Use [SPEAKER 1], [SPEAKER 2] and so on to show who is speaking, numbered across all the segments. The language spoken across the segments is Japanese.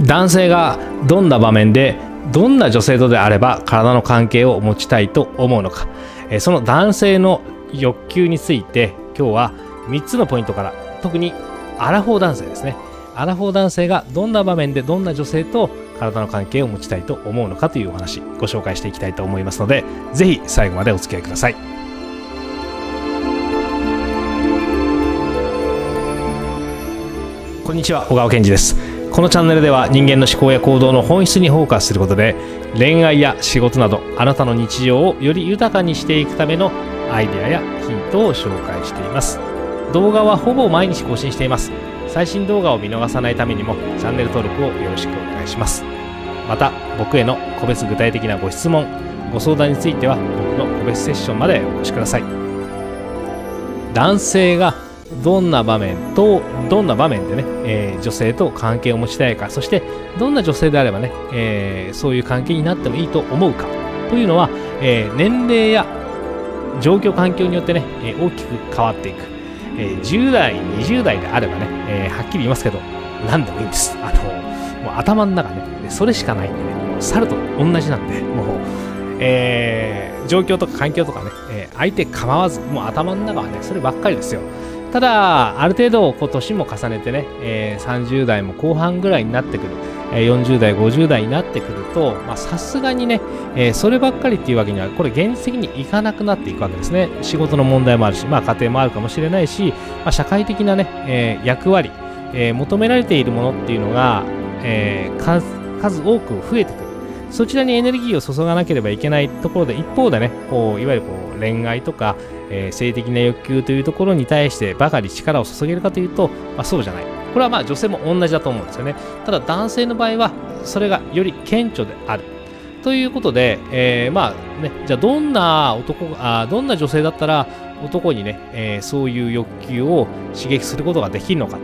[SPEAKER 1] 男性がどんな場面でどんな女性とであれば体の関係を持ちたいと思うのか、えその男性の欲求について今日は3つのポイントから特にアラフォー男性ですねアラフォー男性がどんな場面でどんな女性と体の関係を持ちたいと思うのかというお話ご紹介していきたいと思いますので是非最後までお付き合いくださいこんにちは小川健二ですこのチャンネルでは人間の思考や行動の本質にフォーカスすることで恋愛や仕事などあなたの日常をより豊かにしていくためのアイデアやヒントを紹介しています動画はほぼ毎日更新しています最新動画を見逃さないためにもチャンネル登録をよろしくお願いしますまた僕への個別具体的なご質問ご相談については僕の個別セッションまでお越しください男性がどんな場面とどんな場面でね、えー、女性と関係を持ちたいかそしてどんな女性であればね、えー、そういう関係になってもいいと思うかというのは、えー、年齢や状況環境によってね、え大きく変わっていく、え10代20代であればね、えはっきり言いますけど何でもいいんですあのもう頭の中ねそれしかないんでねもう猿と同じなんでもうえー、状況とか環境とかね、えー、相手構わず、もう頭の中はね、そればっかりですよ。ただある程度こう年も重ねてね、えー、30代も後半ぐらいになってくる、えー、40代50代になってくるとさすがにね、えー、そればっかりっていうわけにはこれ現実的にいかなくなっていくわけですね仕事の問題もあるし、まあ、家庭もあるかもしれないし、まあ、社会的なね、えー、役割、え求められているものっていうのが、え数多く増えてくるそちらにエネルギーを注がなければいけないところで一方でねこういわゆるこう恋愛とか、えー、性的な欲求というところに対してばかり力を注げるかというと、まあ、そうじゃないこれはまあ女性も同じだと思うんですよねただ男性の場合はそれがより顕著であるということで、えー、まあねじゃあどんな男あどんな女性だったら男にね、えー、そういう欲求を刺激することができるのか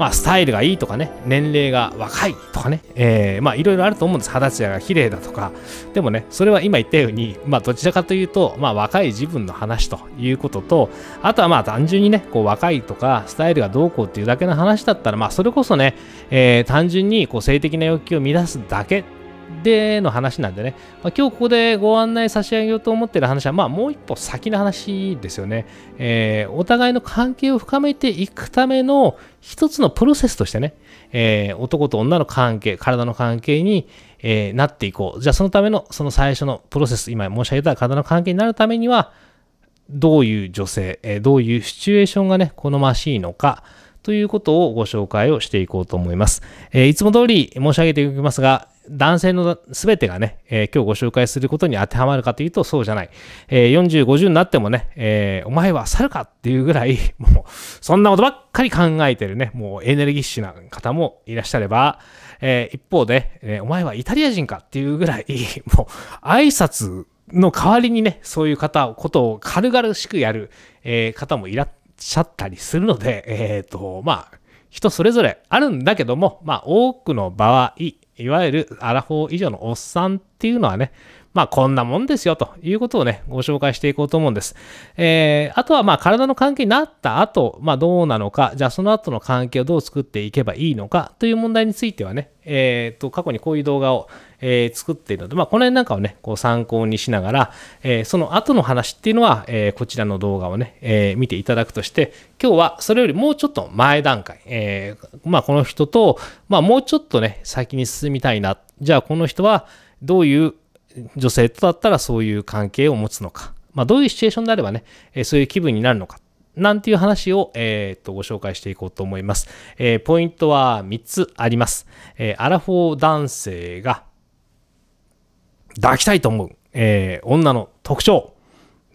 [SPEAKER 1] まあ、スタイルがいいとかね、年齢が若いとかね、えー、まあ、いろいろあると思うんです。肌ツヤが綺麗だとか。でもね、それは今言ったように、まあ、どちらかというと、まあ、若い自分の話ということと、あとはまあ、単純にね、こう、若いとか、スタイルがどうこうっていうだけの話だったら、まあ、それこそね、えー、単純にこう性的な欲求を乱すだけでの話なんでね、まあ、今日ここでご案内差し上げようと思ってる話は、まあ、もう一歩先の話ですよね、えー、お互いの関係を深めていくための一つのプロセスとしてね、えー、男と女の関係、体の関係に、えー、なっていこう。じゃあそのための、その最初のプロセス、今申し上げた体の関係になるためには、どういう女性、えどういうシチュエーションがね、好ましいのか、ということをご紹介をしていこうと思います。えいつも通り申し上げておきますが、男性の全てがね、えー、今日ご紹介することに当てはまるかというとそうじゃない。えー、40、50になってもね、えー、お前は猿かっていうぐらい、もう、そんなことばっかり考えてるね、もうエネルギッシュな方もいらっしゃれば、え一方で、えお前はイタリア人かっていうぐらい、もう、挨拶の代わりにね、そういう方、ことを軽々しくやる、え方もいらっしゃったりするので、えっ、と、まあ、人それぞれあるんだけども、まあ、多くの場合、いわゆるアラフォー以上のおっさんっていうのはね、まあこんなもんですよということをね、ご紹介していこうと思うんです。えー、あとはまあ体の関係になった後、まあどうなのか、じゃあその後の関係をどう作っていけばいいのかという問題についてはね、えっ、ー、と、過去にこういう動画を、えー、作っているので、まあこの辺なんかをね、こう参考にしながら、えー、その後の話っていうのは、えー、こちらの動画をね、えー、見ていただくとして、今日はそれよりもうちょっと前段階、えー、まあこの人と、まあもうちょっとね、先に進みたいな。じゃあこの人は、どういう女性とだったらそういう関係を持つのか、まあ、どういうシチュエーションであればね、えそういう気分になるのか、なんていう話を、えー、とご紹介していこうと思います、えー、ポイントは3つあります。えー、アラフォー男性が抱きたいと思う、えー、女の特徴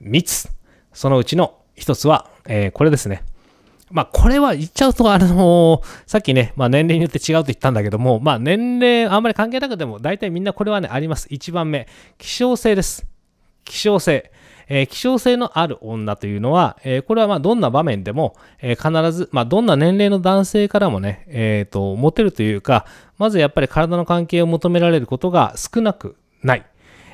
[SPEAKER 1] 3つ。そのうちの1つは、えこれですね。まあ、これは言っちゃうと、あのさっきね、まあ、年齢によって違うと言ったんだけども、まあ、年齢あんまり関係なくても、大体みんなこれはね、あります。1番目、希少性です。希少性。えー、希少性のある女というのは、えー、これはまあどんな場面でも、えー、必ず、まあ、どんな年齢の男性からもね、えーと、モテるというか、まずやっぱり体の関係を求められることが少なくない。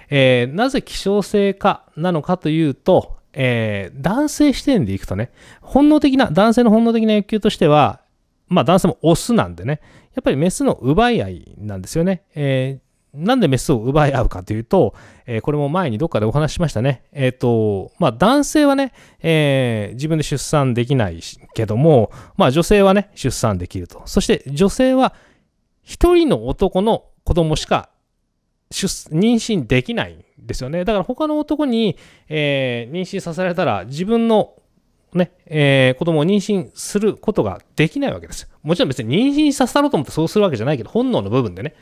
[SPEAKER 1] えなぜ希少性かなのかというと、えー、男性視点でいくとね、本能的な、男性の本能的な欲求としては、まあ男性もオスなんでね、やっぱりメスの奪い合いなんですよね。えーなんでメスを奪い合うかというと、えー、これも前にどっかでお話ししましたね。えっ、ー、と、まあ男性はね、えー、自分で出産できないけども、まあ女性はね、出産できると。そして女性は一人の男の子供しか妊娠できないんですよね。だから他の男に、えー、妊娠させられたら自分のね、えー、子供を妊娠することができないわけです。もちろん別に妊娠させたろうと思ってそうするわけじゃないけど、本能の部分でね。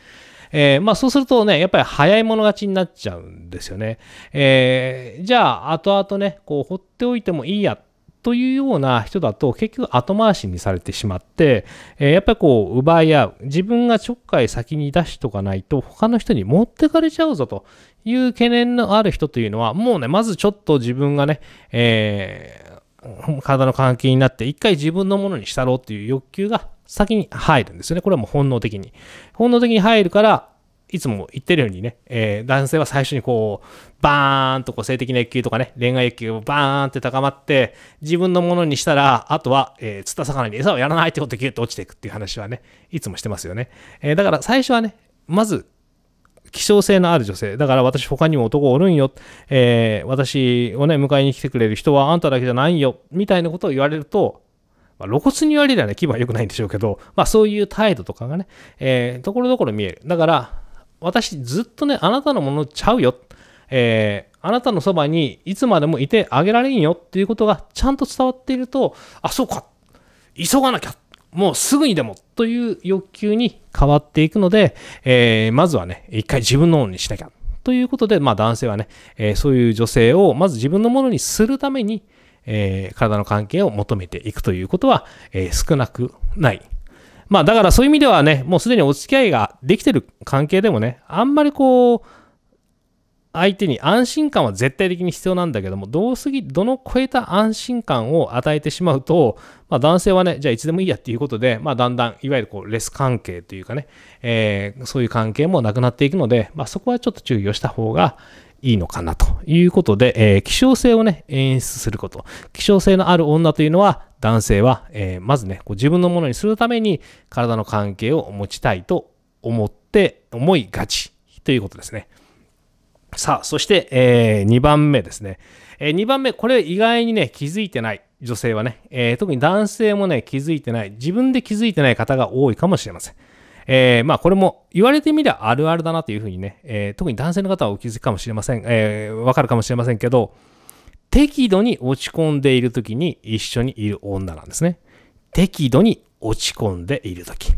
[SPEAKER 1] えー、まあそうするとね、やっぱり早い者勝ちになっちゃうんですよね。えー、じゃあ、後々ね、こう、放っておいてもいいやっというような人だと結局後回しにされてしまって、えやっぱりこう奪い合う自分がちょっかい先に出しとかないと他の人に持ってかれちゃうぞという懸念のある人というのはもうねまずちょっと自分がね、えー、体の関係になって一回自分のものにしたろうっていう欲求が先に入るんですよね。これはもう本能的に。本能的に入るからいつも言ってるようにね、えー、男性は最初にこう、バーンとこう性的な欲求とかね、恋愛欲求をバーンって高まって、自分のものにしたら、あとは、えー、釣った魚に餌をやらないってことでギュッと落ちていくっていう話はね、いつもしてますよね。えー、だから最初はね、まず、希少性のある女性。だから私他にも男おるんよ。えー、私をね、迎えに来てくれる人はあんただけじゃないよ。みたいなことを言われると、ま露骨に言われりゃね、気分は良くないんでしょうけど、まあそういう態度とかがね、えー、ところどころ見える。だから、私ずっとね、あなたのものちゃうよ。えー、あなたのそばにいつまでもいてあげられんよっていうことがちゃんと伝わっていると、あ、そうか、急がなきゃ、もうすぐにでもという欲求に変わっていくので、えー、まずはね、一回自分のものにしなきゃ。ということで、まあ男性はね、えー、そういう女性をまず自分のものにするために、えー、体の関係を求めていくということは、え少なくないまあだからそういう意味ではね、もうすでにお付き合いができてる関係でもね、あんまりこう、相手に安心感は絶対的に必要なんだけども、どうすぎ、どの超えた安心感を与えてしまうと、まあ、男性はね、じゃあいつでもいいやっていうことで、まあ、だんだん、いわゆるこう、レス関係というかね、えー、そういう関係もなくなっていくので、まあ、そこはちょっと注意をした方がいいのかなということで、えー、希少性をね、演出すること。希少性のある女というのは、男性は、えー、まずね、こう自分のものにするために、体の関係を持ちたいと思って、思いがちということですね。さあ、そして、えー、2番目ですね。えー、2番目、これ意外にね、気づいてない女性はね、えー、特に男性もね、気づいてない、自分で気づいてない方が多いかもしれません。えー、まあこれも言われてみりゃあるあるだなというふうにね、えー、特に男性の方はお気づきかもしれません、えー、わかるかもしれませんけど、適度に落ち込んでいる時に一緒にいる女なんですね。適度に落ち込んでいる時。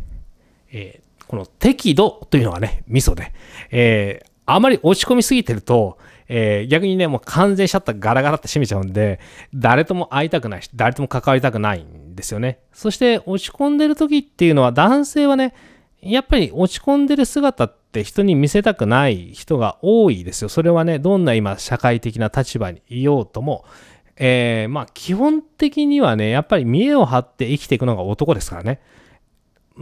[SPEAKER 1] えー、この適度というのがね、ミソで、えー、あまり落ち込みすぎてると、えー、逆にね、もう完全シャッターガラガラって閉めちゃうんで、誰とも会いたくないし、誰とも関わりたくないんですよね。そして落ち込んでる時っていうのは、男性はね、やっぱり落ち込んでる姿って人に見せたくない人が多いですよ。それはね、どんな今社会的な立場にいようとも、えー、まあ基本的にはね、やっぱり見栄を張って生きていくのが男ですからね。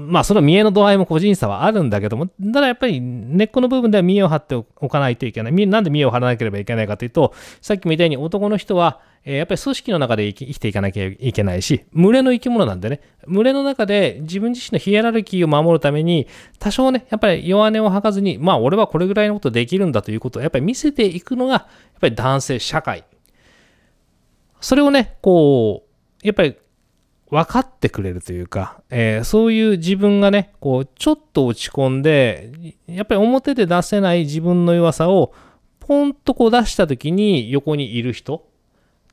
[SPEAKER 1] まあその見栄の度合いも個人差はあるんだけども、ただやっぱり根っこの部分では見栄を張っておかないといけない。なんで見栄を張らなければいけないかというと、さっきみたいに男の人は、えやっぱり組織の中で生きていかなきゃいけないし、群れの生き物なんでね、群れの中で自分自身のヒエラルキーを守るために、多少ね、やっぱり弱音を吐かずに、まあ俺はこれぐらいのことできるんだということをやっぱり見せていくのが、やっぱり男性社会。それをね、こう、やっぱり分かってくれるというか、えー、そういう自分がね、こう、ちょっと落ち込んで、やっぱり表で出せない自分の弱さを、ポンとこう出した時に横にいる人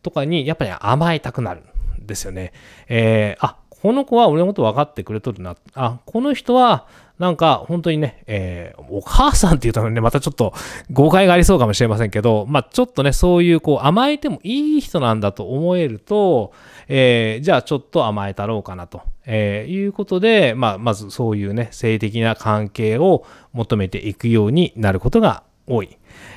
[SPEAKER 1] とかに、やっぱり甘えたくなるんですよね。えー、あ、この子は俺のこと分かってくれとるな。あ、この人は、なんか本当にね、えー、お母さんって言うとね、またちょっと誤解がありそうかもしれませんけど、まあちょっとね、そういうこう甘えてもいい人なんだと思えると、えー、じゃあちょっと甘えたろうかなと、えー、いうことで、まあまずそういうね、性的な関係を求めていくようになることが多い。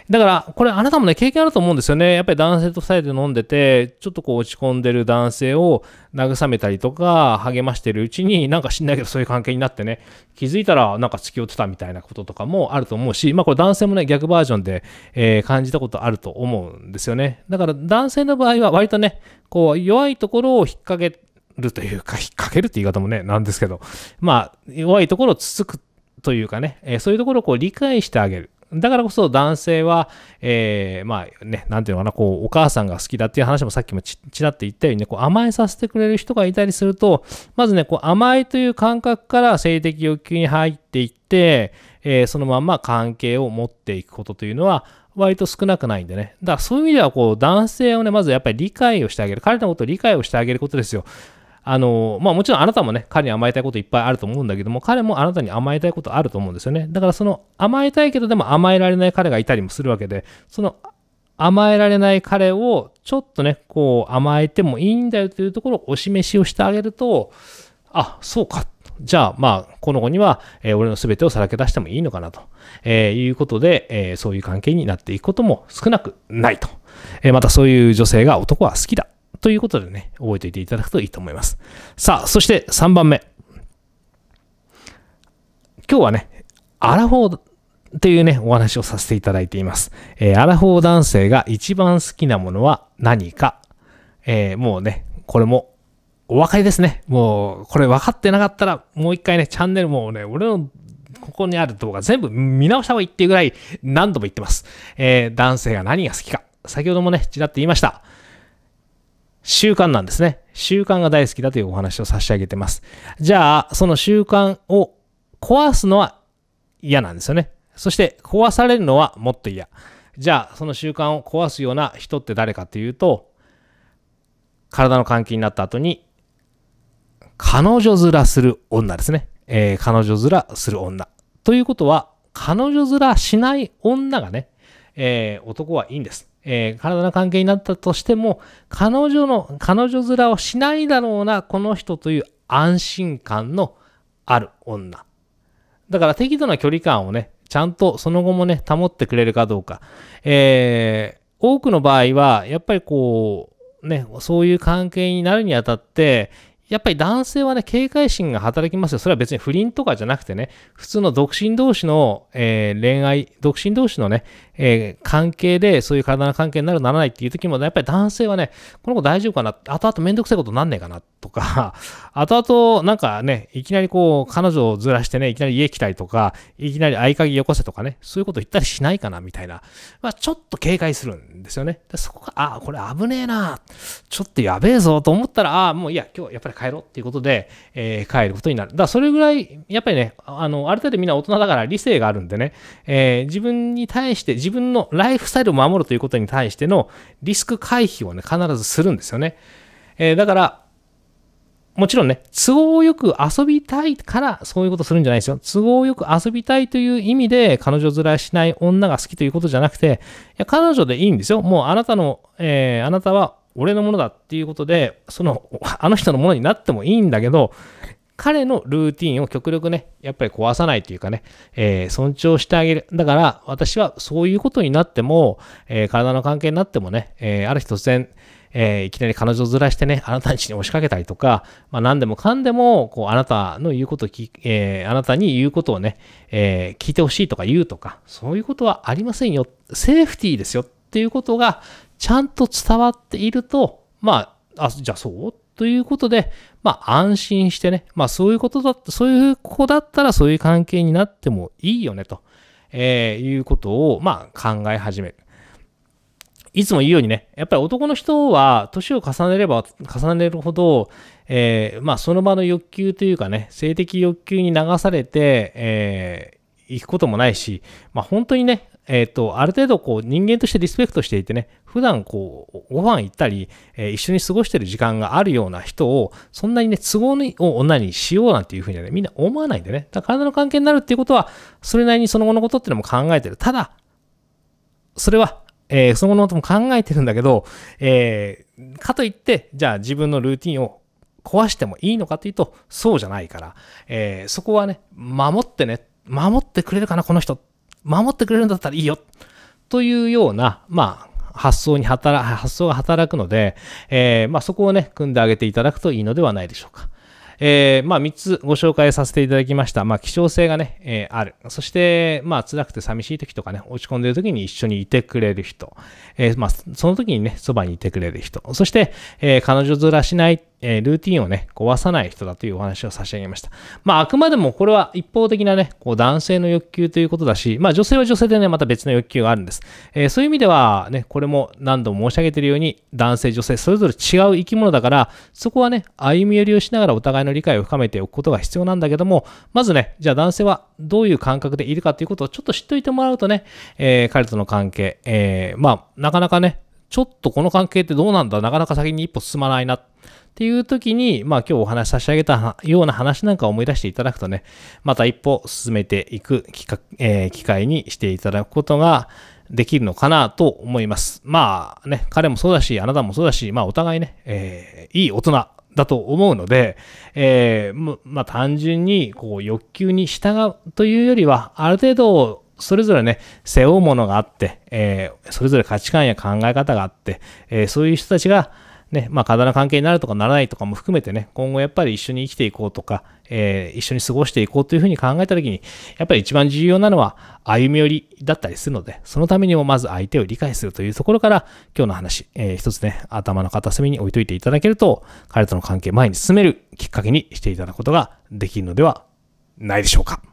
[SPEAKER 1] だから、これあなたもね、経験あると思うんですよね。やっぱり男性と2人で飲んでて、ちょっとこう落ち込んでる男性を慰めたりとか、励ましてるうちに、なんか知んないけどそういう関係になってね、気づいたらなんか付き合ってたみたいなこととかもあると思うし、まあこれ男性もね、逆バージョンで、えー、感じたことあると思うんですよね。だから男性の場合は割とね、こう弱いところを引っ掛けるというか、引っ掛けるって言い方もね、なんですけど、まあ弱いところをつつくというかね、えー、そういうところをこう理解してあげる。だからこそ男性は、えー、まあね、なんていうのかな、こう、お母さんが好きだっていう話もさっきもちらっと言ったようにね、こう甘えさせてくれる人がいたりすると、まずね、こう甘えという感覚から性的欲求に入っていって、えー、そのまま関係を持っていくことというのは、割と少なくないんでね。だからそういう意味では、こう、男性をね、まずやっぱり理解をしてあげる。彼のことを理解をしてあげることですよ。あのまあ、もちろんあなたもね、彼に甘えたいこといっぱいあると思うんだけども、彼もあなたに甘えたいことあると思うんですよね。だからその甘えたいけどでも甘えられない彼がいたりもするわけで、その甘えられない彼をちょっとね、こう甘えてもいいんだよというところをお示しをしてあげると、あ、そうか。じゃあ、まあ、この子には、えー、俺の全てをさらけ出してもいいのかなと、えー、いうことで、えー、そういう関係になっていくことも少なくないと。えまたそういう女性が男は好きだということでね、覚えておいていただくといいと思います。さあ、そして3番目。今日はね、アラフォーっていうね、お話をさせていただいています。えー、アラフォー男性が一番好きなものは何か。えー、もうね、これもお分かりですね。もう、これ分かってなかったら、もう一回ね、チャンネルもね、俺のここにある動画全部見直した方がいいっていうぐらい何度も言ってます。えー、男性が何が好きか。先ほどもね、ちらっと言いました。習慣なんですね。習慣が大好きだというお話を差し上げてます。じゃあ、その習慣を壊すのは嫌なんですよね。そして壊されるのはもっと嫌。じゃあ、その習慣を壊すような人って誰かというと、体の関係になった後に、彼女面する女ですね。えー、彼女面する女。ということは、彼女面しない女がね、えー、男はいいんです。えー、体の関係になったとしても彼女の彼女面をしないだろうなこの人という安心感のある女だから適度な距離感をねちゃんとその後もね保ってくれるかどうか、えー、多くの場合はやっぱりこうねそういう関係になるにあたってやっぱり男性はね、警戒心が働きますよ。それは別に不倫とかじゃなくてね、普通の独身同士の、えー、恋愛、独身同士のね、えー、関係で、そういう体の関係になる、ならないっていう時も、ね、やっぱり男性はね、この子大丈夫かな、後々めんどくさいことなんねえかなとか、後々なんかね、いきなりこう、彼女をずらしてね、いきなり家来たりとか、いきなり合鍵よこせとかね、そういうこと言ったりしないかな、みたいな、まあ、ちょっと警戒するんですよね。でそこが、ああ、これ危ねえな、ちょっとやべえぞと思ったら、ああ、もういや、今日やっぱり帰ろうっていうことで、えー、帰ることになる。だからそれぐらい、やっぱりね、あの、ある程度みんな大人だから理性があるんでね、えー、自分に対して、自分のライフスタイルを守るということに対してのリスク回避をね、必ずするんですよね。えー、だから、もちろんね、都合よく遊びたいからそういうことするんじゃないですよ。都合よく遊びたいという意味で彼女面しない女が好きということじゃなくて、いや彼女でいいんですよ。もうあなたの、えー、あなたは俺のものだっていうことで、その、あの人のものになってもいいんだけど、彼のルーティンを極力ね、やっぱり壊さないというかね、えー、尊重してあげる。だから、私はそういうことになっても、えー、体の関係になってもね、えー、ある日突然、えー、いきなり彼女をずらしてね、あなたに押しかけたりとか、まあ、何でもかんでも、こう、あなたの言うことき、えー、あなたに言うことをね、えー、聞いてほしいとか言うとか、そういうことはありませんよ。セーフティーですよっていうことが、ちゃんと伝わっていると、まあ、あ、じゃあそうということで、まあ安心してね、まあそういうことだった、そういう子だったらそういう関係になってもいいよねと、えー、いうことを、まあ考え始める。いつも言うようにね、やっぱり男の人は年を重ねれば重ねるほど、えー、まあその場の欲求というかね、性的欲求に流されて、えー、行くこともないし、まあ本当にね、えっ、ー、と、ある程度こう人間としてリスペクトしていてね、普段こう、ご飯行ったり、えー、一緒に過ごしてる時間があるような人を、そんなにね、都合を女にしようなんていうふうにはね、みんな思わないんでね。だから体の関係になるっていうことは、それなりにその後のことっていうのも考えてる。ただ、それは、えー、その後のことも考えてるんだけど、えー、かといって、じゃあ自分のルーティンを壊してもいいのかというと、そうじゃないから、えー、そこはね、守ってね、守ってくれるかな、この人。守ってくれるんだったらいいよ。というような、まあ、発想に働、発想が働くので、えー、まあ、そこをね、組んであげていただくといいのではないでしょうか。えー、まあ、3つご紹介させていただきました。まあ、希少性がね、えー、ある。そして、まあ、辛くて寂しい時とかね、落ち込んでる時に一緒にいてくれる人。えー、まあ、その時にね、そばにいてくれる人。そして、え彼女ずらしないえー、ルーティンをね、壊さない人だというお話を差し上げました。まあ、あくまでもこれは一方的なね、こう男性の欲求ということだし、まあ、女性は女性でね、また別の欲求があるんです。えー、そういう意味では、ね、これも何度も申し上げているように、男性、女性、それぞれ違う生き物だから、そこはね、歩み寄りをしながらお互いの理解を深めておくことが必要なんだけども、まずね、じゃあ男性はどういう感覚でいるかということをちょっと知っといてもらうとね、えー、彼との関係、えまあ、なかなかね、ちょっとこの関係ってどうなんだなかなか先に一歩進まないなっていう時に、まあ今日お話しせし上げたような話なんかを思い出していただくとね、また一歩進めていく機,、えー、機会にしていただくことができるのかなと思います。まあね、彼もそうだし、あなたもそうだし、まあお互いね、えー、いい大人だと思うので、えー、まあ単純にこう欲求に従うというよりは、ある程度それぞれね、背負うものがあって、えー、それぞれ価値観や考え方があって、えー、そういう人たちが、ね、まあ、過大な関係になるとかならないとかも含めてね、今後やっぱり一緒に生きていこうとか、えー、一緒に過ごしていこうというふうに考えたときに、やっぱり一番重要なのは歩み寄りだったりするので、そのためにもまず相手を理解するというところから、今日の話、えー、一つね、頭の片隅に置いといていただけると、彼との関係前に進めるきっかけにしていただくことができるのではないでしょうか。